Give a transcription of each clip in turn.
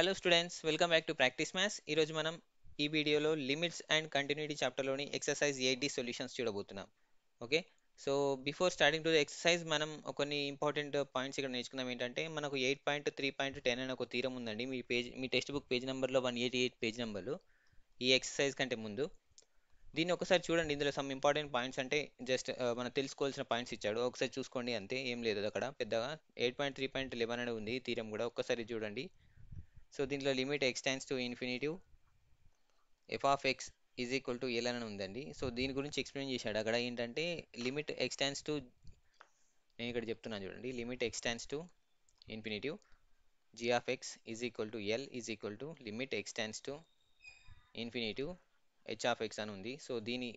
hello students welcome back to practice maths ఈరోజు మనం ఈ వీడియోలో లిమిట్స్ అండ్ కంటిన్యూటీ చాప్టర్లోని ఎక్సర్సైజ్ ఎయిట్ డి సొల్యూషన్స్ చూడబోతున్నాం okay so before starting to exercise మనం కొన్ని ఇంపార్టెంట్ పాయింట్స్ ఇక్కడ నేర్చుకున్నాం ఏంటంటే మనకు eight point three point ten అనే ఒక తీరం ఉందండి మీ పేజ్ మీ టెక్స్ట్ బుక్ పేజ్ నెంబర్లో వన్ ఎయిటీ ఎయిట్ పేజ్ నెంబర్లు ఈ ఎక్సర్సైజ్ కంటే ముందు దీన్ని ఒకసారి చూడండి ఇందులో సమ్ ఇంపార్టెంట్ పాయింట్స్ అంటే జస్ట్ uh, మనం తెలుసుకోవాల్సిన పాయింట్స్ ఇచ్చాడు ఒకసారి చూసుకోండి అంతే ఏం లేదు అక్కడ పెద్దగా eight point three point eleven అనేది ఉంది తీరం కూడా ఒక్కసారి చూడండి సో దీంట్లో limit x tends to infinity f of x is equal to L అని ఉందండి సో దీని గురించి ఎక్స్ప్లెయిన్ చేశాడు అక్కడ ఏంటంటే లిమిట్ ఎక్స్టెన్స్ టు నేను ఇక్కడ చెప్తున్నాను చూడండి limit x tends to infinity g of x is equal to L is equal to limit x tends to infinity h of x అని ఉంది సో దీని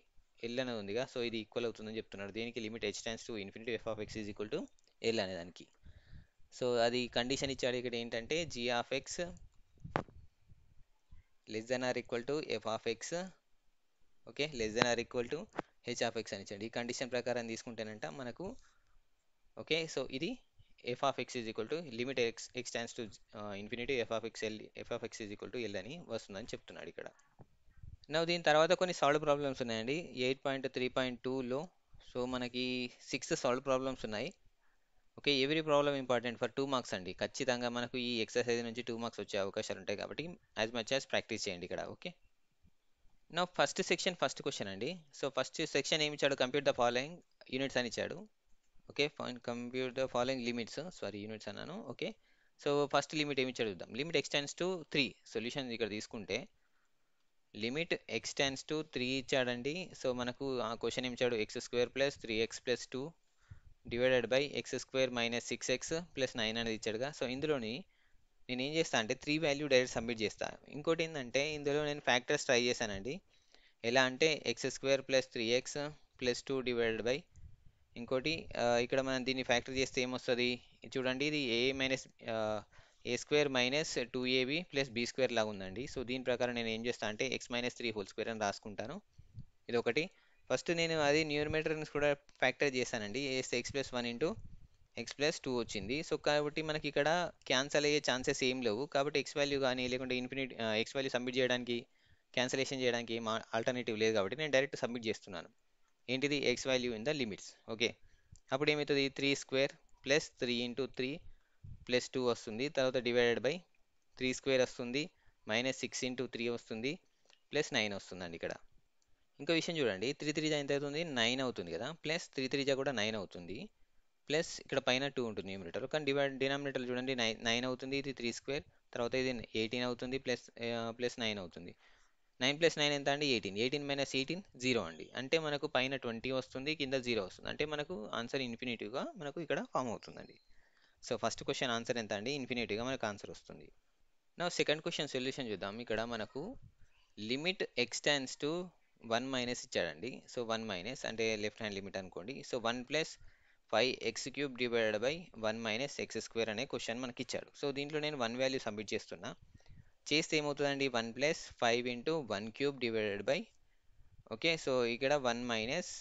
ఎల్ అనేది ఉందిగా సో ఇది ఈక్వల్ అవుతుందని చెప్తున్నాడు దీనికి limit h to infinity f of x is equal to L అనేదానికి సో అది కండిషన్ ఇచ్చాడు ఇక్కడ ఏంటంటే g of x less than or equal to f of x okay less than or equal to h of x అని ఇచ్చండి ఈ condition ప్రకారం తీసుకుంటేనంట మనకు ఓకే సో ఇది f of x is equal to limit x x tends to infinity f of x L f of x is equal to L అని వస్తుందని చెప్తున్నాడు ఇక్కడ నా దీని తర్వాత కొన్ని సాల్వ్ ప్రాబ్లమ్స్ ఉన్నాయండి ఎయిట్ పాయింట్ త్రీ పాయింట్ టూలో సో మనకి సిక్స్ సాల్వ్ ప్రాబ్లమ్స్ ఉన్నాయి okay every problem important for two marks అండి ఖచ్చితంగా మనకు ఈ ఎక్సర్సైజ్ నుంచి టూ మార్క్స్ వచ్చే అవకాశాలు ఉంటాయి కాబట్టి యాజ్ మచ్ యాజ్ ప్రాక్టీస్ చేయండి ఇక్కడ ఓకే నా ఫస్ట్ సెక్షన్ ఫస్ట్ క్వశ్చన్ అండి సో ఫస్ట్ సెక్షన్ ఏమి ఇచ్చాడు కంప్యూట్ ద ఫాలోయింగ్ యూనిట్స్ అని ఇచ్చాడు okay compute the following limits sorry units అన్నాను ఓకే సో ఫస్ట్ లిమిట్ ఏమి ఇచ్చాడు చూద్దాం limit x tends to three solution ఇక్కడ తీసుకుంటే లిమిట్ ఎక్స్టెండ్స్ టు త్రీ ఇచ్చాడండి సో మనకు ఆ క్వశ్చన్ ఏమి ఇచ్చాడు x square plus three x plus two divided by x square minus six x plus nine అనేది ఇచ్చాడుగా సో ఇందులోని నేను ఏం చేస్తాను అంటే త్రీ వాల్యూ డైరెక్ట్ సబ్మిట్ చేస్తాను ఇంకోటి ఏంటంటే ఇందులో నేను ఫ్యాక్టర్స్ ట్రై చేశానండి ఎలా అంటే x square plus three x plus two divided by ఇంకోటి ఇక్కడ మనం దీన్ని ఫ్యాక్టర్ చేస్తే ఏమొస్తుంది చూడండి ఇది a minus a square minus two a b plus b square లాగా ఉందండి సో దీని ప్రకారం నేను ఏం చేస్తాను అంటే x minus three whole square అని రాసుకుంటాను ఇది ఒకటి ఫస్ట్ నేను అది న్యూమరేటర్ని కూడా ఫ్యాక్టర్ చేశానండి వేస్తే x plus one into x plus two వచ్చింది సో కాబట్టి మనకి ఇక్కడ క్యాన్సల్ అయ్యే ఛాన్సెస్ ఏం లేవు కాబట్టి ఎక్స్ వాల్యూ కానీ లేకుంటే ఇన్ఫినిట్ ఎక్స్ వాల్యూ సబ్మిట్ చేయడానికి క్యాన్సలేషన్ చేయడానికి మా ఆల్టర్నేటివ్ లేదు కాబట్టి నేను డైరెక్ట్ సబ్మిట్ చేస్తున్నాను ఏంటిది x value in the limits okay అప్పుడు ఏమవుతుంది three square plus three into three plus two వస్తుంది తర్వాత డివైడెడ్ బై త్రీ స్క్వేర్ వస్తుంది మైనస్ సిక్స్ ఇంటూ త్రీ వస్తుంది ప్లస్ నైన్ వస్తుందండి ఇక్కడ ఇంకో విషయం చూడండి త్రీ త్రీ జా ఎంత అవుతుంది నైన్ అవుతుంది కదా ప్లస్ త్రీ త్రీ జా కూడా నైన్ అవుతుంది ప్లస్ ఇక్కడ పైన టూ ఉంటుంది న్యూమినేటర్ కానీ డివైడ్ డినామినేటర్ చూడండి నైన్ నైన్ అవుతుంది ఇది త్రీ స్క్వేర్ తర్వాత ఇది ఎయిటీన్ అవుతుంది ప్లస్ ప్లస్ నైన్ అవుతుంది నైన్ ప్లస్ నైన్ ఎంత అండి eighteen eighteen minus eighteen zero అండి అంటే మనకు పైన ట్వంటీ వస్తుంది కింద జీరో వస్తుంది అంటే మనకు ఆన్సర్ ఇన్ఫినిటివ్గా మనకు ఇక్కడ ఫామ్ అవుతుందండి సో ఫస్ట్ క్వశ్చన్ ఆన్సర్ ఎంత అండి ఇన్ఫినిటివ్గా మనకు ఆన్సర్ వస్తుంది నా సెకండ్ క్వశ్చన్ సొల్యూషన్ చూద్దాం ఇక్కడ మనకు limit x tends to one minus ఇచ్చాడండి సో వన్ మైనస్ అంటే లెఫ్ట్ హ్యాండ్ లిమిట్ అనుకోండి so one plus five x cube divided by one minus x square అనే క్వశ్చన్ మనకి ఇచ్చాడు సో దీంట్లో నేను వన్ వాల్యూ సబ్మిట్ చేస్తున్నా చేస్తే ఏమవుతుందండి one plus five into one cube divided by okay so ఇక్కడ one minus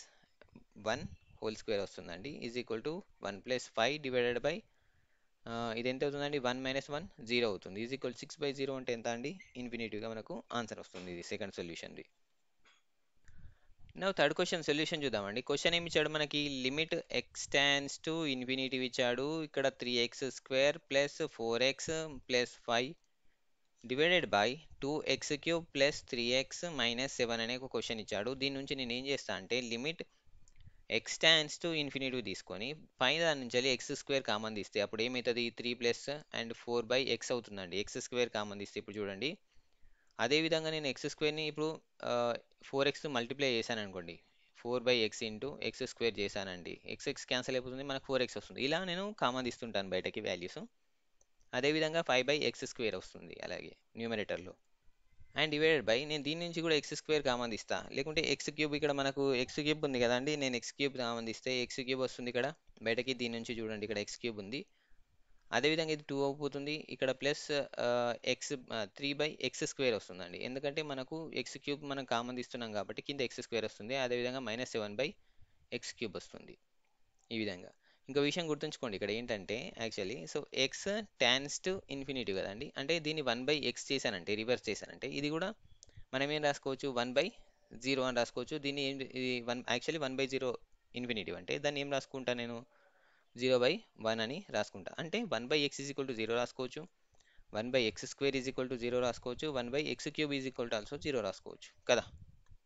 one whole square వస్తుందండి is equal to one plus five divided by ఇది ఎంత అవుతుందండి వన్ మైనస్ వన్ జీరో అవుతుంది is equal six by zero అంటే ఎంత అండి ఇన్ఫినిటీగా మనకు ఆన్సర్ వస్తుంది ఇది సెకండ్ సొల్యూషన్ది నవ్వు థర్డ్ క్వశ్చన్ సొల్యూషన్ చూద్దామండి క్వశ్చన్ ఏమి ఇచ్చాడు మనకి లిమిట్ ఎక్స్ టు ఇన్ఫినిటీ ఇచ్చాడు ఇక్కడ three x square plus four x plus five divided by two x cube plus three x minus seven అనే ఒక క్వశ్చన్ ఇచ్చాడు దీని నుంచి నేను ఏం చేస్తా అంటే limit x tends to infinity తీసుకొని పైన దాని నుంచి ఎక్స్ స్క్వేర్ కామన్ తీస్తే అప్పుడు ఏమవుతుంది three plus and four by x అవుతుందండి ఎక్స్ స్క్వేర్ కామన్ తీస్తే ఇప్పుడు చూడండి అదేవిధంగా నేను ఎక్స్ స్క్వేర్ని ఇప్పుడు ఫోర్ ఎక్స్ మల్టిప్లై చేశాను అనుకోండి four by x into x square చేశానండి ఎక్స్ ఎక్స్ క్యాన్సిల్ అయిపోతుంది మనకు ఫోర్ ఎక్స్ వస్తుంది ఇలా నేను కామన్ తీస్తుంటాను బయటకి వాల్యూస్ అదేవిధంగా ఫైవ్ బై ఎక్స్ స్క్వేర్ వస్తుంది అలాగే న్యూమరేటర్లో అండ్ డివైడెడ్ బై నేను దీని నుంచి కూడా ఎక్స్ స్క్వేర్ కామన్ తీస్తా లేకుంటే ఎక్స్ క్యూబ్ ఇక్కడ మనకు ఎక్స్ క్యూబ్ ఉంది కదండి నేను ఎక్స్ క్యూబ్ కామన్ తీస్తే ఎక్స్ క్యూబ్ వస్తుంది ఇక్కడ బయటకి దీని నుంచి చూడండి ఇక్కడ ఎక్స్ క్యూబ్ ఉంది అదేవిధంగా ఇది టూ అయిపోతుంది ఇక్కడ plus x three by x square వస్తుందండి ఎందుకంటే మనకు ఎక్స్ క్యూబ్ మనం కామన్ తీస్తున్నాం కాబట్టి కింద ఎక్స్ స్క్వేర్ వస్తుంది అదేవిధంగా minus seven by x cube వస్తుంది ఈ విధంగా ఇంకో విషయం గుర్తుంచుకోండి ఇక్కడ ఏంటంటే actually so x tends to infinity కదండి అంటే దీన్ని వన్ బై ఎక్స్ చేశానంటే రివర్స్ చేశానంటే ఇది కూడా మనం ఏం రాసుకోవచ్చు వన్ బై జీరో అని రాసుకోవచ్చు దీన్ని ఏం ఇది one actually one by zero infinity అంటే దాన్ని ఏం రాసుకుంటా నేను జీరో బై వన్ అని రాసుకుంటా అంటే one by x is equal to zero రాసుకోవచ్చు one by x square is equal to zero రాసుకోవచ్చు one by x cube is equal to also zero రాసుకోవచ్చు కదా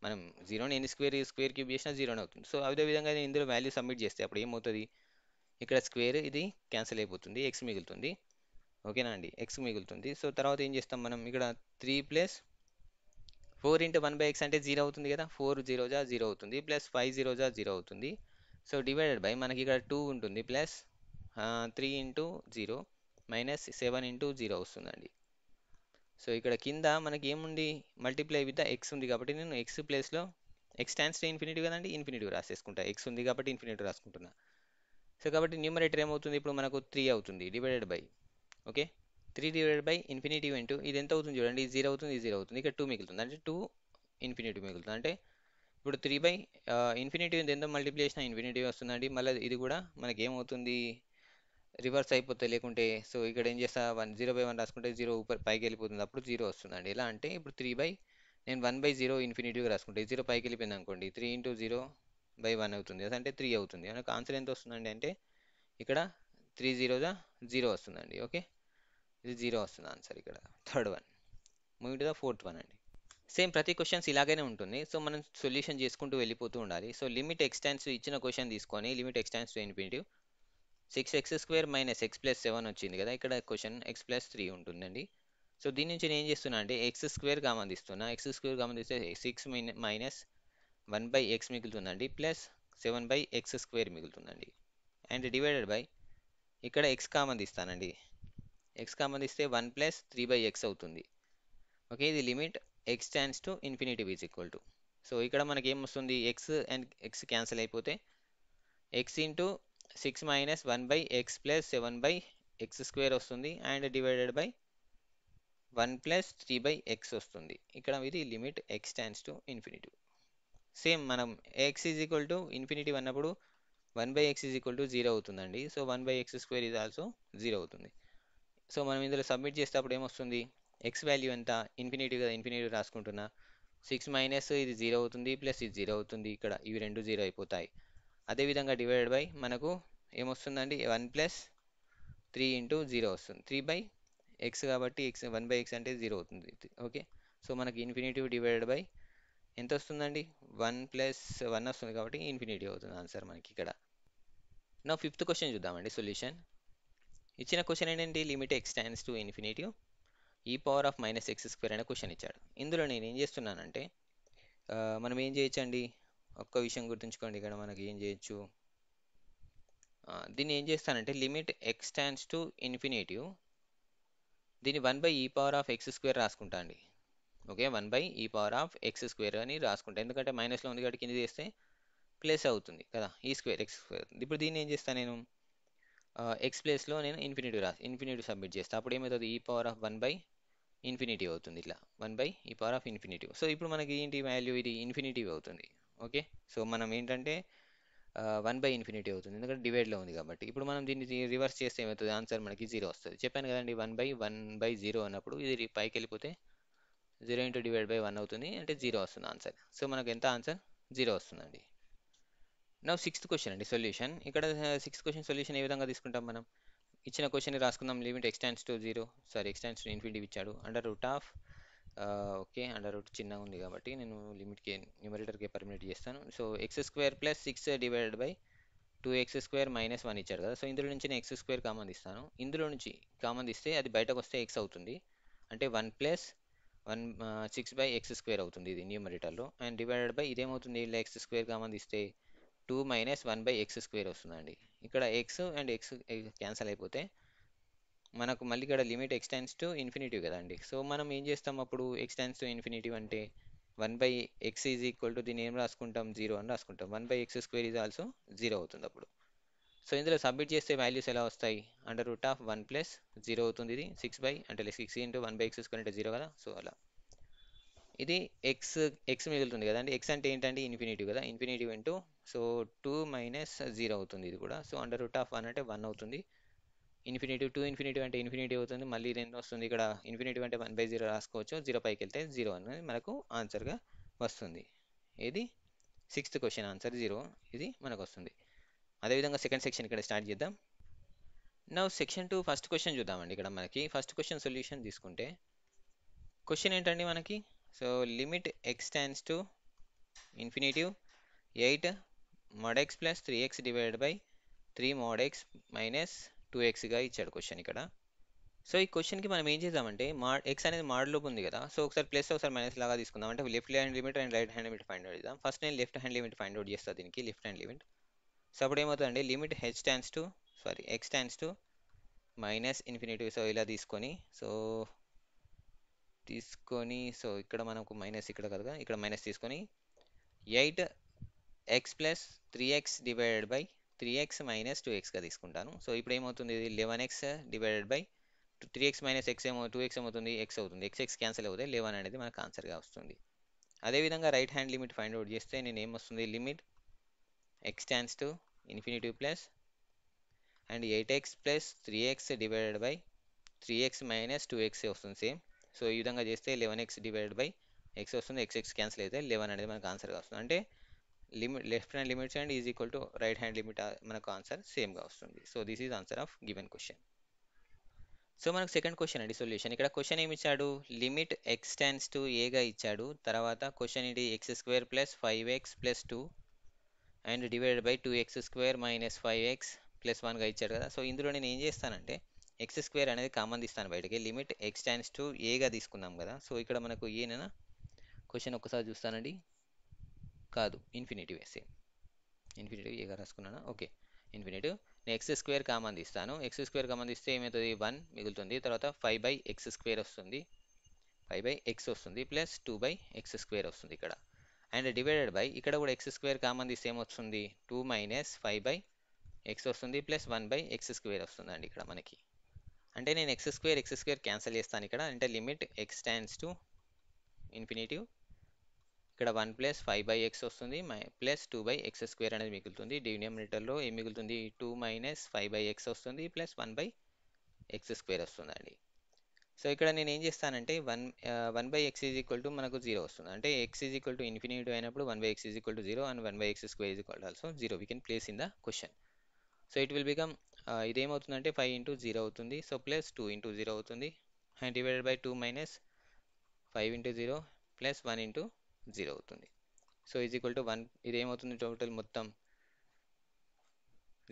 మనం జీరోని ఎన్ని స్క్వేర్ స్క్వేర్ క్యూబ్ చేసినా జీరోనే అవుతుంది సో అదే విధంగా నేను ఇందులో వాల్యూ సబ్మిట్ చేస్తే అప్పుడు ఏమవుతుంది ఇక్కడ స్క్వేర్ ఇది క్యాన్సిల్ అయిపోతుంది ఎక్స్ మిగులుతుంది ఓకేనా అండి ఎక్స్ మిగులుతుంది సో తర్వాత ఏం చేస్తాం మనం ఇక్కడ three plus four into one by x అంటే జీరో అవుతుంది కదా ఫోర్ జీరోజా జీరో అవుతుంది ప్లస్ ఫైవ్ జీరోజా జీరో అవుతుంది సో డివైడెడ్ బై మనకి ఇక్కడ టూ ఉంటుంది plus three into zero minus seven into zero వస్తుందండి సో ఇక్కడ కింద మనకి ఏముంది మల్టిప్లై విత్ ఎక్స్ ఉంది కాబట్టి నేను ఎక్స్ ప్లేస్లో ఎక్స్ ట్యాన్స్ టు ఇన్ఫినిటీ కదండి ఇన్ఫినిటీ రాసేసుకుంటా ఎక్స్ ఉంది కాబట్టి ఇన్ఫినిటీ రాసుకుంటున్నా సో కాబట్టి న్యూమరేటర్ ఏమవుతుంది ఇప్పుడు మనకు త్రీ అవుతుంది divided by okay three divided by infinity into ఇది ఎంత అవుతుంది చూడండి జీరో అవుతుంది జీరో అవుతుంది ఇక్కడ టూ మిగులుతుంది అంటే టూ ఇన్ఫినిటీ మిగులుతుంది అంటే ఇప్పుడు త్రీ బై ఇన్ఫినిటీ ఉంది ఎంతో మల్టిప్లై చేసినా ఇన్ఫినిటీ వస్తుందండి మళ్ళీ ఇది కూడా మనకి ఏమవుతుంది రివర్స్ అయిపోతే లేకుంటే సో ఇక్కడ ఏం చేస్తా వన్ జీరో బై వన్ రాసుకుంటే జీరో ఊపర్ పైకి వెళ్ళిపోతుంది అప్పుడు జీరో వస్తుందండి ఎలా అంటే ఇప్పుడు త్రీ బై నేను వన్ బై జీరో ఇన్ఫినిటీగా రాసుకుంటే జీరో పైకి వెళ్ళిపోయింది అనుకోండి three into zero by one అవుతుంది అంటే త్రీ అవుతుంది అనకు ఆన్సర్ ఎంత వస్తుందండి అంటే ఇక్కడ త్రీ జీరోదా జీరో వస్తుందండి ఓకే ఇది జీరో వస్తుంది ఆన్సర్ ఇక్కడ third one move to the fourth one అండి సేమ్ ప్రతి క్వశ్చన్స్ ఇలాగనే ఉంటుంది సో మనం సొల్యూషన్ చేసుకుంటూ వెళ్ళిపోతూ ఉండాలి సో లిమిట్ ఎక్స్టెన్స్ ఇచ్చిన క్వశ్చన్ తీసుకొని limit x tends to infinity six x square minus x plus seven వచ్చింది కదా ఇక్కడ క్వశ్చన్ ఎక్స్ ప్లస్ త్రీ ఉంటుందండి సో దీని నుంచి నేను ఏం చేస్తున్నా అంటే ఎక్స్ స్క్వేర్ కామన్ తీస్తున్నా ఎక్స్ స్క్వేర్ కామన్ తీస్తే six minus one by x మిగులుతుందండి plus seven by x square మిగులుతుందండి అండ్ డివైడెడ్ బై ఇక్కడ ఎక్స్ కామన్ తీస్తానండి ఎక్స్ కామన్ తీస్తే one plus three by x అవుతుంది ఓకే ఇది limit x tends to infinity is equal to so ఇక్కడ మనకి ఏం వస్తుంది ఎక్స్ అండ్ ఎక్స్ క్యాన్సిల్ అయిపోతే x into six minus one by x plus seven by x square వస్తుంది and divided by one plus three by x వస్తుంది ఇక్కడ ఇది limit x tends to infinity same మనం x is equal to infinity అన్నప్పుడు one by x is equal to zero అవుతుందండి so one by x square ఇది also zero అవుతుంది so మనం ఇందులో సబ్మిట్ చేసేటప్పుడు ఏమొస్తుంది ఎక్స్ వాల్యూ ఎంత ఇన్ఫినిటీ కదా ఇన్ఫినిటీ రాసుకుంటున్నా సిక్స్ మైనస్ ఇది జీరో అవుతుంది ప్లస్ ఇది జీరో అవుతుంది ఇక్కడ ఇవి రెండు జీరో అయిపోతాయి అదేవిధంగా డివైడ్ బై మనకు ఏమొస్తుందండి one plus three into zero వస్తుంది త్రీ బై ఎక్స్ కాబట్టి ఎక్స్ వన్ బై ఎక్స్ అంటే జీరో అవుతుంది ఓకే సో మనకి ఇన్ఫినిటివ్ డివైడెడ్ బై ఎంత వస్తుందండి వన్ ప్లస్ వన్ వస్తుంది కాబట్టి ఇన్ఫినిటీ అవుతుంది ఆన్సర్ మనకి ఇక్కడ నా ఫిఫ్త్ క్వశ్చన్ చూద్దామండి సొల్యూషన్ ఇచ్చిన క్వశ్చన్ ఏంటంటే limit x tends to infinity e power of minus x square అనే క్వశ్చన్ ఇచ్చాడు ఇందులో నేను ఏం చేస్తున్నానంటే మనం ఏం చేయొచ్చండి ఒక్క విషయం గుర్తుంచుకోండి ఇక్కడ మనకి ఏం చేయొచ్చు దీన్ని ఏం చేస్తానంటే limit x tends to infinity దీన్ని one by e power of x square రాసుకుంటా అండి okay one by e power of x square అని రాసుకుంటా ఎందుకంటే మైనస్లో ఉంది కాబట్టి కింద చేస్తే ప్లస్ అవుతుంది కదా ఈ స్క్వేర్ ఎక్స్ స్క్వేర్ ఇప్పుడు దీన్ని ఏం చేస్తాను నేను ఎక్స్ ప్లేస్లో నేను ఇన్ఫినిటివ్ రాసి ఇన్ఫినిటివ్ సబ్మిట్ చేస్తాను అప్పుడు ఏమవుతుంది e power of one by infinity అవుతుంది ఇట్లా one by e power of infinity so ఇప్పుడు మనకి ఏంటి వాల్యూ ఇది ఇన్ఫినిటీ అవుతుంది ఓకే సో మనం ఏంటంటే వన్ బై ఇన్ఫినిటీ అవుతుంది ఎందుకంటే డివైడ్లో ఉంది కాబట్టి ఇప్పుడు మనం దీన్ని రివర్స్ చేస్తే ఏమవుతుంది ఆన్సర్ మనకి జీరో వస్తుంది చెప్పాను కదండి one by one by zero అన్నప్పుడు ఇది పైకి వెళ్ళిపోతే zero into divide by one అవుతుంది అంటే జీరో వస్తుంది ఆన్సర్ సో మనకు ఎంత ఆన్సర్ జీరో వస్తుందండి నా సిక్స్త్ క్వశ్చన్ అండి సొల్యూషన్ ఇక్కడ సిక్స్త్ క్వశ్చన్ సొల్యూషన్ ఏ విధంగా తీసుకుంటాం మనం ఇచ్చిన క్వశ్చన్ రాసుకుందాం limit x tends to zero sorry x tends to infinity ఇచ్చాడు under root of okay under root చిన్నగా ఉంది కాబట్టి నేను లిమిట్కి న్యూమరేటర్కి పర్మినెట్ చేస్తాను so x square plus six divided by two x square minus one ఇచ్చాడు కదా సో ఇందులో నుంచి నేను ఎక్స్ స్క్వేర్ కామన్ ఇస్తాను ఇందులో నుంచి కామన్ ఇస్తే అది బయటకు వస్తే ఎక్స్ అవుతుంది అంటే one plus one six by x square అవుతుంది ఇది న్యూమరేటర్లో అండ్ డివైడెడ్ బై ఇదేమవుతుంది ఇలా ఎక్స్ స్క్వేర్ కామన్ ఇస్తే two minus one by x square వస్తుందండి ఇక్కడ ఎక్స్ అండ్ ఎక్స్ క్యాన్సల్ అయిపోతే మనకు మళ్ళీ ఇక్కడ లిమిట్ ఎక్స్టెన్స్ టు ఇన్ఫినిటివ్ కదండి సో మనం ఏం చేస్తాం అప్పుడు ఎక్స్టెన్స్ టు ఇన్ఫినిటివ్ అంటే one by x is equal to దీన్ని ఏం రాసుకుంటాం జీరో అని రాసుకుంటాం one by x square is also zero అవుతుంది అప్పుడు సో ఇందులో సబ్మిట్ చేస్తే వాల్యూస్ ఎలా వస్తాయి under root of one plus zero అవుతుంది ఇది సిక్స్ బై అంటే six into one by x square అంటే జీరో కదా సో అలా ఇది ఎక్స్ ఎక్స్ మిగులుతుంది కదండి ఎక్స్ అంటే ఏంటంటే ఇన్ఫినిటివ్ కదా infinity into so two minus zero అవుతుంది ఇది కూడా so under root of one అంటే వన్ అవుతుంది ఇన్ఫినిటివ్ టూ ఇన్ఫినిటివ్ అంటే ఇన్ఫినిటివ్ అవుతుంది మళ్ళీ ఇది వస్తుంది ఇక్కడ ఇన్ఫినిటివ్ అంటే వన్ బై జీరో రాసుకోవచ్చు జీరో పైకి వెళ్తే జీరో అనేది మనకు ఆన్సర్గా వస్తుంది ఇది సిక్స్త్ క్వశ్చన్ ఆన్సర్ జీరో ఇది మనకు వస్తుంది అదేవిధంగా సెకండ్ సెక్షన్ ఇక్కడ స్టార్ట్ చేద్దాం నా సెక్షన్ టూ ఫస్ట్ క్వశ్చన్ చూద్దామండి ఇక్కడ మనకి ఫస్ట్ క్వశ్చన్ సొల్యూషన్ తీసుకుంటే క్వశ్చన్ ఏంటండి మనకి so limit x tends to infinity eight mod x plus three x divide by three mod x minus two ఎక్స్గా ఇచ్చాడు క్వశ్చన్ ఇక్కడ సో ఈ క్వశ్చన్కి మనం ఏం చేద్దామంటే మా ఎక్స్ అనేది మాడ్ లోపు ఉంది కదా సో ఒకసారి ప్లస్ ఒకసారి మైనస్ లాగా తీసుకుందాం అంటే left hand limit and right hand limit find out చేద్దాం ఫస్ట్ నేను left hand limit find out చేస్తాను దీనికి లెఫ్ట్ హ్యాండ్ లిమిట్ సో అప్పుడు ఏమవుతుందండి limit h tends to sorry x tends to minus infinity so ఇలా తీసుకొని సో తీసుకొని so ఇక్కడ మనకు మైనస్ ఇక్కడ కదా ఇక్కడ మైనస్ తీసుకొని eight x plus three x divided by three x minus two ఎక్స్గా తీసుకుంటాను సో ఇప్పుడు ఏమవుతుంది ఇది eleven x divided by three x minus x ఏమో టూ ఎక్స్ ఏమవుతుంది ఎక్స్ అవుతుంది ఎక్స్ ఎక్స్ క్యాన్సిల్ అవుతుంది లెవెన్ అనేది మనకు ఆన్సర్గా వస్తుంది అదేవిధంగా right hand limit find out చేస్తే నేను ఏమొస్తుంది limit x tends to infinity plus and eight x plus three x divided by three x minus two x వస్తుంది సేమ్ సో ఈ విధంగా చేస్తే eleven x divided by x వస్తుంది x x cancel అయితే eleven అనేది మనకు ఆన్సర్గా వస్తుంది అంటే limit left hand limit and is equal to right hand limit మనకు ఆన్సర్ సేమ్గా వస్తుంది so this is answer of given question so మనకు సెకండ్ క్వశ్చన్ అండి సొల్యూషన్ ఇక్కడ క్వశ్చన్ ఏమి ఇచ్చాడు లిమిట్ ఎక్స్ టు ఏగా ఇచ్చాడు తర్వాత క్వశ్చన్ ఇది x square plus five x plus two and divided by two x square minus five x plus వన్గా ఇచ్చాడు కదా సో ఇందులో నేను ఏం చేస్తానంటే ఎక్స్ స్క్వేర్ అనేది కామన్ తీస్తాను బయటకి లిమిట్ ఎక్స్ టు ఏగా తీసుకుందాం కదా సో ఇక్కడ మనకు ఏనా క్వశ్చన్ ఒకసారి చూస్తానండి కాదు ఇన్ఫినిటివ్ సేమ్ ఇన్ఫినిటివ్ ఏగా రాసుకున్నానా ఓకే ఇన్ఫినిటివ్ నేను ఎక్స్ స్క్వేర్ కామన్ తీస్తాను ఎక్స్ స్క్వేర్ కామన్ తీస్తే ఏమవుతుంది వన్ మిగులుతుంది తర్వాత ఫైవ్ బై ఎక్స్ స్క్వేర్ వస్తుంది ఫైవ్ బై ఎక్స్ వస్తుంది plus two by x square వస్తుంది ఇక్కడ అండ్ డివైడెడ్ బై ఇక్కడ కూడా ఎక్స్ స్క్వేర్ కామన్ తీస్తే ఏమొస్తుంది two minus five by x వస్తుంది plus one by x square వస్తుందండి ఇక్కడ మనకి అంటే నేను x square x square cancel చేస్తాను ఇక్కడ అంటే limit x tends to infinitive ఇక్కడ one plus five by x వస్తుంది my plus two by x square అనేది మిగులుతుంది డివినిమినేటర్లో ఏం మిగులుతుంది two minus five by x వస్తుంది plus one by x square వస్తుందండి సో ఇక్కడ నేను ఏం చేస్తానంటే one one by x is equal to మనకు జీరో వస్తుంది అంటే x is equal to infinity అయినప్పుడు one by x is equal to zero and one by x square is equal also zero we can place in the question so it will become ఇదేమవుతుందంటే five into zero అవుతుంది so plus two into zero అవుతుంది and divided by two minus five into zero plus one into zero అవుతుంది so is equal to one ఇది ఏమవుతుంది total మొత్తం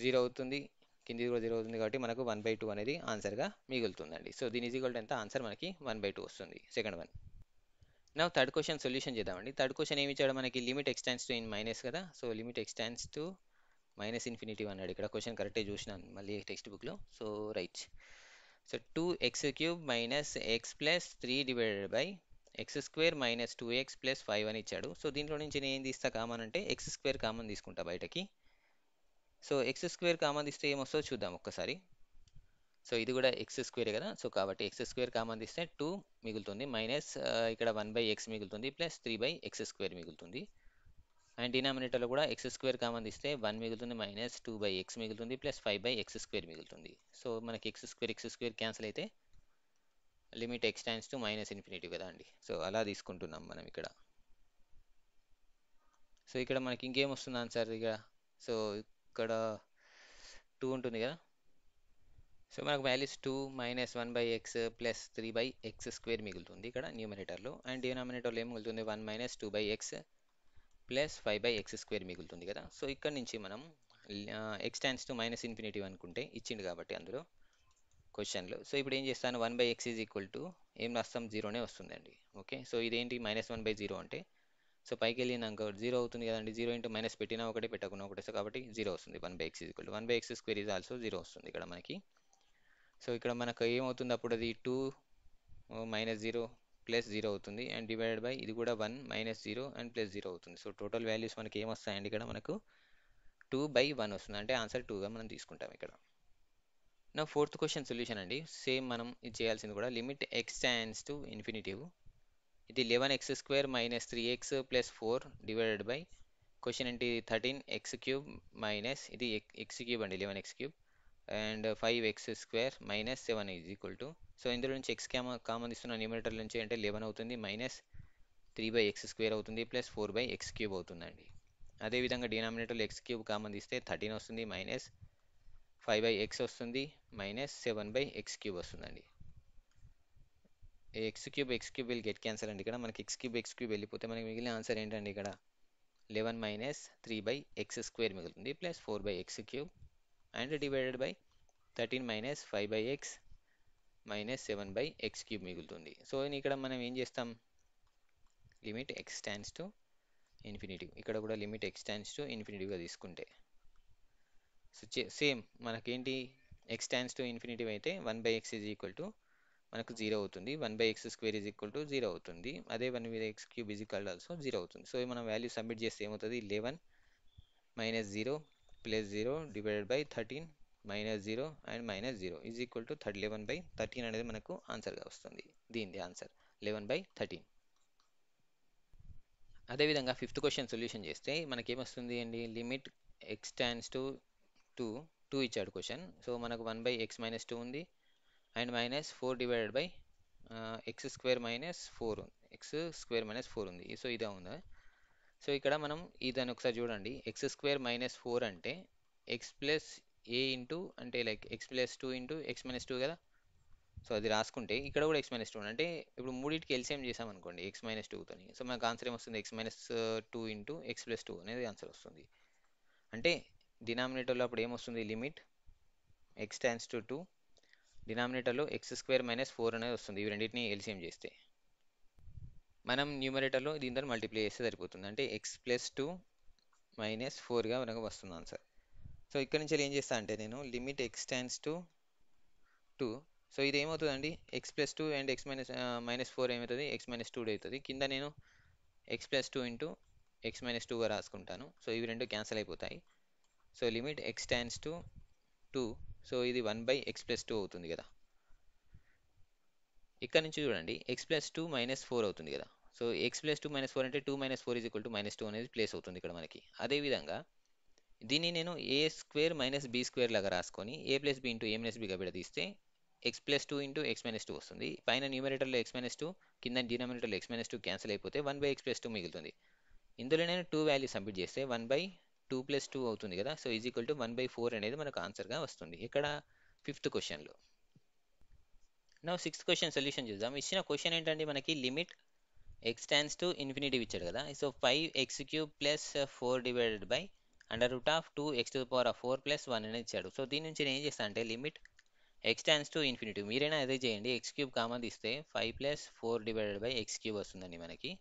zero అవుతుంది కింది కూడా జీరో అవుతుంది కాబట్టి మనకు వన్ బై టూ అనేది ఆన్సర్గా మిగులుతుందండి సో దీని ఈజ్ ఈక్వల్ టు ఎంత ఆన్సర్ మనకి వన్ బై టూ వస్తుంది సెకండ్ వన్ నా థర్డ్ క్వశ్చన్ సొల్యూషన్ చేద్దామండి థర్డ్ క్వశ్చన్ ఏమి ఇచ్చాడు మనకి limit x tends to in minus కదా so limit x tends to minus infinity అన్నాడు ఇక్కడ క్వశ్చన్ కరెక్టే చూసినాను మళ్ళీ టెక్స్ట్ బుక్లో so right so two x cube minus x plus three divided by x square minus two x plus five అని ఇచ్చాడు so దీంట్లో నుంచి నేను ఏం తీస్తా కామన్ అంటే ఎక్స్ స్క్వేర్ కామన్ తీసుకుంటా బయటకి సో ఎక్స్ స్క్వేర్ కామన్ తీస్తే ఏమొస్తో చూద్దాం ఒక్కసారి సో ఇది కూడా ఎక్స్ స్క్వేర్ కదా సో కాబట్టి ఎక్స్ స్క్వేర్ కామన్ తీస్తే టూ మిగులుతుంది మైనస్ ఇక్కడ వన్ బై ఎక్స్ మిగులుతుంది plus three by x square మిగులుతుంది అండ్ డినామినేటర్లో కూడా ఎక్స్ స్క్వేర్ కామన్ తీస్తే వన్ మిగులుతుంది మైనస్ టూ బై ఎక్స్ మిగులుతుంది plus five by x square మిగులుతుంది సో మనకి x square x square cancel అయితే limit x tends to minus infinity కదా అండి సో అలా తీసుకుంటున్నాం మనం ఇక్కడ సో ఇక్కడ మనకి ఇంకేం వస్తుంది ఆన్సర్ ఇక్కడ సో ఇక్కడ టూ ఉంటుంది కదా సో మనకు values two minus one by x plus three by x square మిగులుతుంది ఇక్కడ న్యూమినేటర్లో అండ్ డినామినేటర్లో ఏం మిగులుతుంది one minus two by x plus five by x square మిగులుతుంది కదా సో ఇక్కడ నుంచి మనం ఎక్స్టాన్స్ టు మైనస్ ఇన్ఫినిటీ అనుకుంటే ఇచ్చిండు కాబట్టి అందులో క్వశ్చన్లో సో ఇప్పుడు ఏం చేస్తాను one by x is equal to ఏం నష్టం జీరోనే వస్తుందండి ఓకే సో ఇదేంటి మైనస్ వన్ బై జీరో అంటే సో పైకి వెళ్ళినాక జీరో అవుతుంది కదండి జీరో ఇంటూ మైనస్ పెట్టినా ఒకటే పెట్టకుండా ఒకటే సో కాబట్టి జీరో వస్తుంది one by x equal one by x square is also zero వస్తుంది ఇక్కడ మనకి సో ఇక్కడ మనకు ఏమవుతుంది అప్పుడు అది two minus zero plus zero అవుతుంది అండ్ డివైడెడ్ బై ఇది కూడా one minus zero and plus zero అవుతుంది సో టోటల్ వాల్యూస్ మనకి ఏమొస్తాయండి ఇక్కడ మనకు టూ బై వన్ వస్తుంది అంటే ఆన్సర్ టూగా మనం తీసుకుంటాం ఇక్కడ నా ఫోర్త్ క్వశ్చన్ సొల్యూషన్ అండి సేమ్ మనం ఇది చేయాల్సింది కూడా limit x tends to infinitive ఇది eleven x square minus three x plus four divided by question ఏంటి థర్టీన్ ఎక్స్ క్యూబ్ మైనస్ ఇది ఎక్స్ క్యూబ్ అండి eleven x cube and five x square minus seven is equal to so ఇందులో నుంచి x క్యామ common ఇస్తున్న numerator నుంచి అంటే eleven అవుతుంది minus three by x square అవుతుంది plus four by x cube అవుతుందండి అదేవిధంగా డినామినేటర్లో ఎక్స్ క్యూబ్ కామన్ తీస్తే థర్టీన్ వస్తుంది మైనస్ ఫైవ్ బై ఎక్స్ వస్తుంది minus seven by x cube వస్తుందండి x cube x cube will get cancel అండి ఇక్కడ మనకి ఎక్స్ క్యూబ్ ఎక్స్ క్యూబ్ వెళ్ళిపోతే మనకి మిగిలిన ఆన్సర్ ఏంటండి ఇక్కడ eleven minus three by x square మిగులుతుంది plus four by x cube and divided by thirteen minus five by x minus seven by x cube మిగులుతుంది సో ఇక్కడ మనం ఏం చేస్తాం limit x stands to infinitive ఇక్కడ కూడా లిమిట్ ఎక్స్ స్టాండ్స్ టు ఇన్ఫినిటీగా తీసుకుంటే సో సేమ్ మనకేంటి ఎక్స్ ట్యాన్స్ టు ఇన్ఫినిటివ్ అయితే one by x is equal to మనకు జీరో అవుతుంది one by x square is equal to zero అవుతుంది అదే one by x cube is equal also zero అవుతుంది so మనం వాల్యూ సబ్మిట్ చేస్తే ఏమవుతుంది eleven minus zero plus zero divided by thirteen minus zero and minus zero is equal to thirty eleven by thirteen అనేది మనకు ఆన్సర్గా వస్తుంది దీనిది answer eleven by thirteen అదేవిధంగా ఫిఫ్త్ క్వశ్చన్ సొల్యూషన్ చేస్తే మనకేమొస్తుంది అండి limit x to two two ఇచ్చాడు క్వశ్చన్ సో మనకు one by x minus two ఉంది and minus four divided by x square minus four x square minus four ఉంది so ఇదే ఉందా సో ఇక్కడ మనం ఇదని ఒకసారి చూడండి ఎక్స్ స్క్వేర్ మైనస్ ఫోర్ అంటే ఎక్స్ ప్లస్ ఏ ఇంటూ అంటే like x plus two into x minus two కదా సో అది రాసుకుంటే ఇక్కడ కూడా ఎక్స్ మైనస్ టూ అంటే ఇప్పుడు మూడింటికి చేసాం అనుకోండి ఎక్స్ మైనస్ టూతో సో మనకు ఆన్సర్ ఏమొస్తుంది x minus two into x plus two అనేది ఆన్సర్ వస్తుంది అంటే డినామినేటర్లో అప్పుడు ఏమొస్తుంది limit x tends to two డినామినేటర్లో ఎక్స్ స్క్వేర్ మైనస్ ఫోర్ అనేది వస్తుంది ఇవి రెండింటిని ఎల్సిఎం చేస్తే మనం న్యూమరేటర్లో దీంతో మల్టిప్లై చేస్తే సరిపోతుంది అంటే ఎక్స్ ప్లస్ టూ మైనస్ ఫోర్గా మనకు వస్తుంది ఆన్సర్ సో ఇక్కడ నుంచి ఏం చేస్తా అంటే నేను limit x tends to two so ఇది ఏమవుతుందండి x plus two and x minus minus four ఏమవుతుంది ఎక్స్ మైనస్ టూ అవుతుంది కింద నేను x plus two into x minus టూగా రాసుకుంటాను సో ఇవి రెండు క్యాన్సిల్ అయిపోతాయి so limit x tends to two so ఇది one by x plus two అవుతుంది కదా ఇక్కడ నుంచి చూడండి x plus two minus four అవుతుంది కదా so x plus two minus four అంటే two minus four equal to minus two అనేది ప్లేస్ అవుతుంది ఇక్కడ మనకి అదేవిధంగా దీన్ని నేను a square minus b square లాగా రాసుకొని a plus b into a minus బీగా విడదీస్తే x plus two into x minus two వస్తుంది పైన న్యూమినేటర్లో ఎక్స్ మైనస్ టూ కింద డినామినేటర్లో ఎక్స్ మైనస్ టూ క్యాన్సిల్ అయిపోతే one by x plus two మిగులుతుంది ఇందులో నేను టూ వాల్యూ సబ్మిట్ చేస్తే one by two plus two అవుతుంది కదా so is equal to one by four అనేది మనకు ఆన్సర్గా వస్తుంది ఇక్కడ ఫిఫ్త్ క్వశ్చన్లో నా సిక్స్త్ క్వశ్చన్ సొల్యూషన్ చూద్దాం ఇచ్చిన క్వశ్చన్ ఏంటంటే మనకి limit x tends to infinity ఇచ్చాడు కదా so five x cube plus four divided by under root of two x to power of four plus one అనేది ఇచ్చాడు సో దీని నుంచి నేను ఏం చేస్తాను అంటే limit x tends to infinity మీరైనా అదే చేయండి ఎక్స్ క్యూబ్ కామన్ తీస్తే five plus four divided by x cube వస్తుందండి మనకి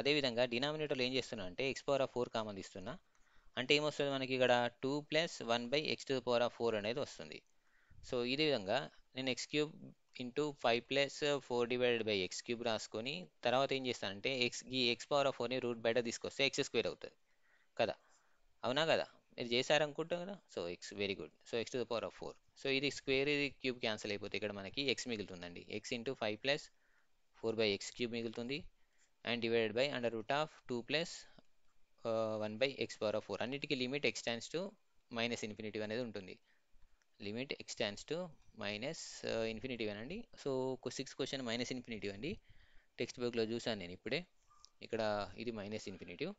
అదేవిధంగా డినామినేటర్లో ఏం చేస్తున్నా అంటే x power of four common తీస్తున్నా అంటే ఏమొస్తుంది మనకి ఇక్కడ two plus one by x to power of four అనేది వస్తుంది సో ఇదే విధంగా నేను x cube into five plus four divided by x cube రాసుకొని తర్వాత ఏం చేస్తానంటే ఎక్స్ ఈ ఎక్స్ పవర్ ఆఫ్ ఫోర్ని రూట్ బయట తీసుకొస్తే ఎక్స్ స్క్వేర్ అవుతుంది కదా అవునా కదా మీరు చేశారనుకుంటా కదా so x very good so x to the power of four so ఇది స్క్వేర్ ఇది క్యూబ్ క్యాన్సిల్ అయిపోతే ఇక్కడ మనకి ఎక్స్ మిగులుతుందండి x into five plus four by x cube మిగులుతుంది and divided by under root of two plus one by x power of four అన్నిటికీ limit x tends to minus infinity అనేది ఉంటుంది limit x tends to minus infinity అనండి so six question minus infinity అండి text బుక్లో చూసాను నేను ఇప్పుడే ఇక్కడ ఇది minus infinitive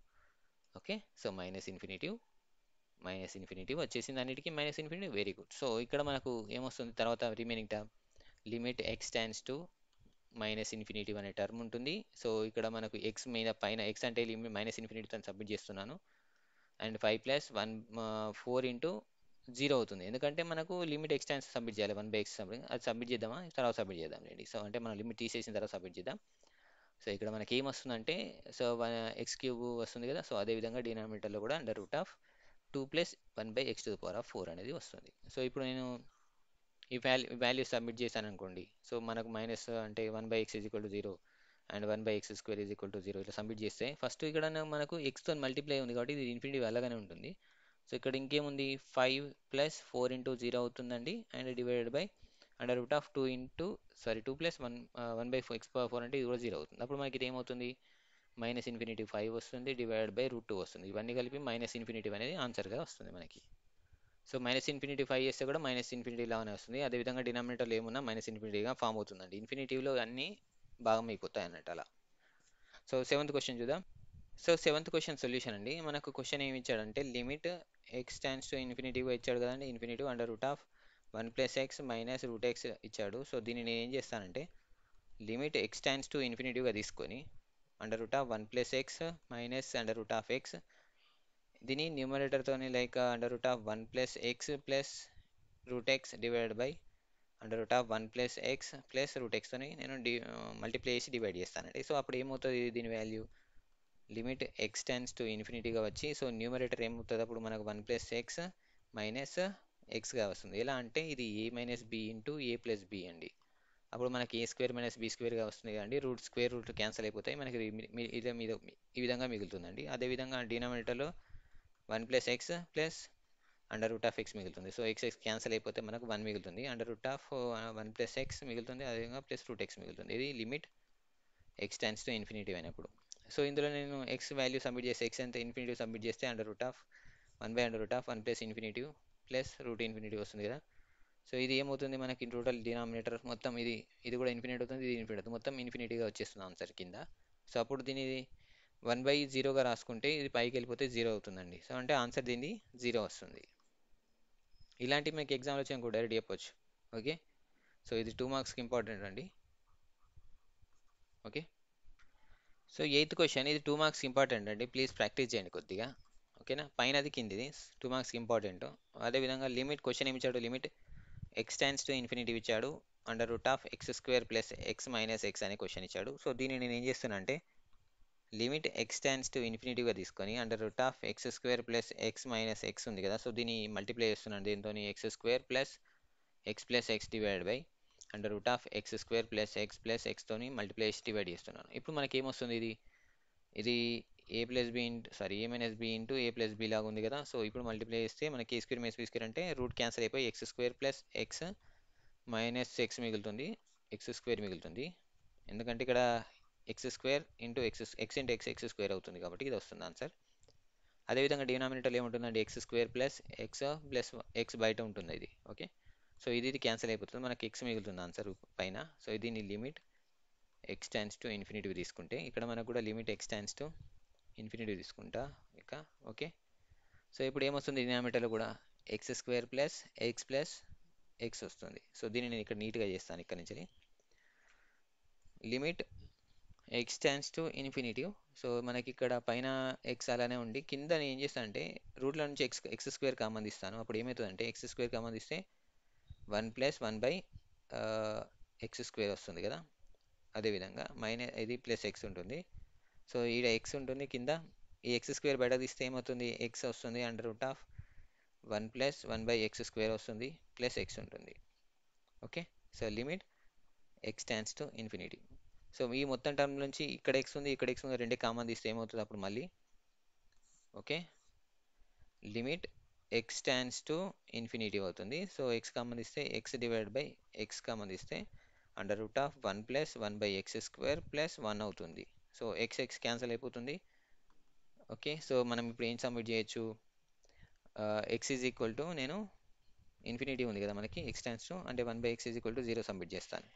okay so minus infinitive minus infinitive వచ్చేసింది అన్నిటికీ minus infinitive very good so ఇక్కడ మనకు ఏమొస్తుంది తర్వాత remaining term limit x tends to minus infinity అనే టర్మ్ ఉంటుంది సో ఇక్కడ మనకు ఎక్స్ మీద పైన ఎక్స్ అంటే మైనస్ ఇన్ఫినిటీ ఇన్ఫినిటీతో సబ్మిట్ చేస్తున్నాను and five plus one four into zero అవుతుంది ఎందుకంటే మనకు లిమిట్ ఎక్స్టెన్స్ సబ్మిట్ చేయాలి వన్ బై ఎక్స్ అది సబ్మిట్ చేద్దామా తర్వాత సబ్మిట్ చేద్దాం రెడీ సో అంటే మనం లిమిట్ తీసేసిన తర్వాత సబ్మిట్ చేద్దాం సో ఇక్కడ మనకి ఏం వస్తుందంటే సో ఎక్స్ క్యూబ్ వస్తుంది కదా సో అదేవిధంగా డినామినేటర్లో కూడా under root of two plus one by x to the power of four అనేది వస్తుంది సో ఇప్పుడు నేను ఈ వాల్యూ వాల్యూ సబ్మిట్ చేశాను అనుకోండి సో మనకు మైనస్ అంటే one by x equal to zero and one by x square is equal to zero ఇలా సబ్మిట్ చేస్తే ఫస్ట్ ఇక్కడ మనకు ఎక్స్తో మల్టిప్లై ఉంది కాబట్టి ఇది ఇన్ఫినిటీ వెళ్ళగానే ఉంటుంది సో ఇక్కడ ఇంకేముంది five plus four into zero అవుతుందండి and divided by under root of two into sorry two plus one one by four x power four అంటే ఇది కూడా జీరో అవుతుంది అప్పుడు మనకి ఇది ఏమవుతుంది మైనస్ ఇన్ఫినిటీ ఫైవ్ వస్తుంది డివైడెడ్ బై రూట్ టూ వస్తుంది ఇవన్నీ కలిపి మైనస్ ఇన్ఫినిటీ అనేది ఆన్సర్గా వస్తుంది మనకి సో మైనస్ ఇన్ఫినిటీ ఫైవ్ చేస్తే కూడా మైనస్ ఇన్ఫినిటీ లాగానే వస్తుంది అదేవిధంగా డినామినేటర్లు ఏమున్నా మైనస్ ఇన్ఫినిటీగా ఫామ్ అవుతుందండి ఇన్ఫినిటీలో అన్నీ బాగా అయిపోతాయి అన్నట్టు అలా సో సెవెంత్ క్వశ్చన్ చూద్దాం సో సెవెంత్ క్వశ్చన్ సొల్యూషన్ అండి మనకు క్వశ్చన్ ఏమి ఇచ్చాడంటే లిమిట్ ఎక్స్ టాన్స్ టు ఇన్ఫినిటీవ్గా ఇచ్చాడు కదండి infinity under root of one plus x minus root x ఇచ్చాడు సో దీన్ని నేను ఏం చేస్తానంటే లిమిట్ ఎక్స్ టాన్స్ టు ఇన్ఫినిటీగా తీసుకొని under root of one plus x minus under root of x దీని న్యూమరేటర్తోని like under root of one plus x plus root x divide by under root of one plus x plus root ఎక్స్తోని నేను డి multiply చేసి divide చేస్తానండి so అప్పుడు ఏమవుతుంది దీని value limit x tends to ఇన్ఫినిటీగా వచ్చి సో న్యూమరేటర్ ఏమవుతుంది అప్పుడు మనకు వన్ ప్లస్ ఎక్స్ మైనస్ ఎక్స్గా వస్తుంది ఎలా అంటే ఇది a minus b into a plus b అండి అప్పుడు మనకి ఏ స్క్వేర్ మైనస్ బి స్క్వేర్గా వస్తుంది కదండి రూట్ స్క్వేర్ రూట్ క్యాన్సిల్ అయిపోతాయి మనకి ఈ విధంగా మిగులుతుందండి అదేవిధంగా డినామినేటర్లో one plus x plus under root of x మిగులుతుంది సో ఎక్స్ ఎక్స్ క్యాన్సిల్ అయిపోతే మనకు వన్ మిగులుతుంది under root of one plus x మిగులుతుంది అదేవిధంగా ప్లస్ రూట్ ఎక్స్ మిగులుతుంది ఇది limit x tends to infinity అయినప్పుడు సో ఇందులో నేను ఎక్స్ వాల్యూ సబ్మిట్ చేస్తే ఎక్స్ ఎంత ఇన్ఫినిటీ సబ్మిట్ చేస్తే under root of one by under root of one plus infinity plus root infinity వస్తుంది కదా సో ఇది ఏమవుతుంది మనకి టోటల్ డినామినేటర్ మొత్తం ఇది ఇది కూడా ఇన్ఫినిట్ అవుతుంది ఇది ఇన్ఫినిట్ అవుతుంది మొత్తం ఇన్ఫినిటీగా వచ్చేస్తుంది ఆన్సర్ కింద సో అప్పుడు దీనిది వన్ బై జీరోగా రాసుకుంటే ఇది పైకి వెళ్ళిపోతే జీరో అవుతుందండి సో అంటే ఆన్సర్ దీన్ని జీరో వస్తుంది ఇలాంటివి మీకు ఎగ్జామ్లో వచ్చి కూడా డైరెక్ట్ చెప్పొచ్చు ఓకే సో ఇది టూ మార్క్స్కి ఇంపార్టెంట్ అండి ఓకే సో ఎయిత్ క్వశ్చన్ ఇది టూ మార్క్స్ ఇంపార్టెంట్ అండి ప్లీజ్ ప్రాక్టీస్ చేయండి కొద్దిగా ఓకేనా పైన అది కింది టూ మార్క్స్కి ఇంపార్టెంట్ అదేవిధంగా లిమిట్ క్వశ్చన్ ఏమి ఇచ్చాడు limit x tends to infinity ఇచ్చాడు under root of x square plus x minus x అనే క్వశ్చన్ ఇచ్చాడు సో దీన్ని నేను ఏం చేస్తున్నా అంటే లిమిట్ ఎక్స్ టెన్స్ టు ఇన్ఫినిటీగా తీసుకొని under root of x square plus x minus x ఉంది కదా సో దీన్ని మల్టిప్లై చేస్తున్నాను దీంతో x square plus x plus x divide by under root of x square plus x plus ఎక్స్తోని multiply చేసి divide చేస్తున్నాను ఇప్పుడు మనకి ఏమొస్తుంది ఇది ఇది a plus b into sorry a minus b into a plus b లాగా ఉంది కదా సో ఇప్పుడు మల్టిప్లై చేస్తే మనకి a square minus b square అంటే రూట్ క్యాన్సల్ అయిపోయి x square plus x minus x మిగులుతుంది ఎక్స్ స్క్వేర్ మిగులుతుంది ఎందుకంటే ఇక్కడ x square into x x into x x square అవుతుంది కాబట్టి ఇది వస్తుంది ఆన్సర్ అదేవిధంగా డినామినేటర్లో ఏముంటుందండి x square plus x plus X బయట ఉంటుంది ఇది ఓకే సో ఇది ఇది క్యాన్సిల్ అయిపోతుంది మనకి ఎక్స్ మిగులుతుంది ఆన్సర్ పైన సో దీని limit x tends to infinitive తీసుకుంటే ఇక్కడ మనకు కూడా limit x tends to infinitive తీసుకుంటా ఇక ఓకే సో ఇప్పుడు ఏమొస్తుంది డినామినేటర్లో కూడా x square plus x plus x వస్తుంది సో దీన్ని నేను ఇక్కడ నీట్గా చేస్తాను ఇక్కడ నుంచి limit x tends to infinitive so మనకి ఇక్కడ పైన ఎక్స్ అలానే ఉండి కింద నేను ఏం చేస్తాను అంటే రూట్లో నుంచి ఎక్స్ ఎక్స్ స్క్వేర్ కామన్ తీస్తాను అప్పుడు ఏమవుతుందంటే ఎక్స్ స్క్వేర్ కామన్ తీస్తే one plus one by x square వస్తుంది కదా అదేవిధంగా మైనస్ ఇది ప్లస్ ఎక్స్ ఉంటుంది సో ఈడ ఎక్స్ ఉంటుంది కింద ఈ ఎక్స్ స్క్వేర్ బయట తీస్తే ఏమవుతుంది ఎక్స్ వస్తుంది under root of one plus one by x square వస్తుంది ప్లస్ ఎక్స్ ఉంటుంది okay so limit x tends to infinity so ఈ మొత్తం టర్మ్ నుంచి ఇక్కడ ఎక్స్ ఉంది ఇక్కడ ఎక్స్ ఉంది రెండే కామన్ తీస్తే ఏమవుతుంది అప్పుడు మళ్ళీ okay limit x tends to infinity అవుతుంది సో ఎక్స్ కామన్ తీస్తే x divide by x common ఇస్తే under root of one plus one by x square plus one అవుతుంది సో ఎక్స్ ఎక్స్ క్యాన్సిల్ అయిపోతుంది ఓకే సో మనం ఇప్పుడు ఏం submit చేయొచ్చు x is equal to నేను ఇన్ఫినిటీ ఉంది కదా మనకి ఎక్స్ టాన్స్ టు అంటే one by x is equal to zero submit చేస్తాను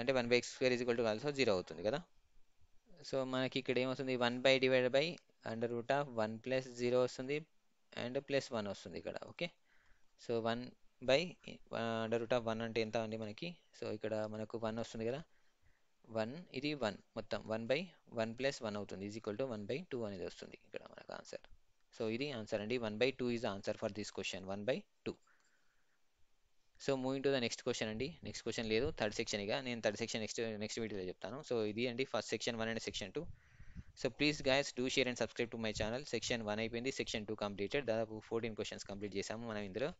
అంటే one by x square is to also zero అవుతుంది కదా సో మనకి ఇక్కడ ఏమొస్తుంది one by divide by under root of one plus zero వస్తుంది అండ్ ప్లస్ వన్ వస్తుంది ఇక్కడ okay so one by under root of one అంటే ఎంత అండి మనకి సో ఇక్కడ మనకు వన్ వస్తుంది కదా వన్ ఇది వన్ మొత్తం one by one plus one అవుతుంది is equal to one by two అనేది వస్తుంది ఇక్కడ మనకు ఆన్సర్ సో ఇది ఆన్సర్ అండి one by two is answer for this question one by two so moving to the next question అండి next question లేదు third section ఇక నేను థర్డ్ సెక్షన్ నెక్స్ట్ నెక్స్ట్ వీడియోలో చెప్తాను సో ఇది అండి first section one and section two so please guys do share and subscribe to my channel section one అయిపోయింది section two completed దాదాపు ఫోర్టీన్ క్వశ్చన్స్ కంప్లీట్ చేశాము మనం ఇందులో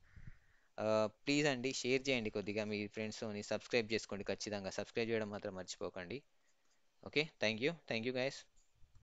ప్లీజ్ అండి షేర్ చేయండి కొద్దిగా మీ ఫ్రెండ్స్తో సబ్స్క్రైబ్ చేసుకోండి ఖచ్చితంగా సబ్స్క్రైబ్ చేయడం మాత్రం మర్చిపోకండి okay thank you thank you guys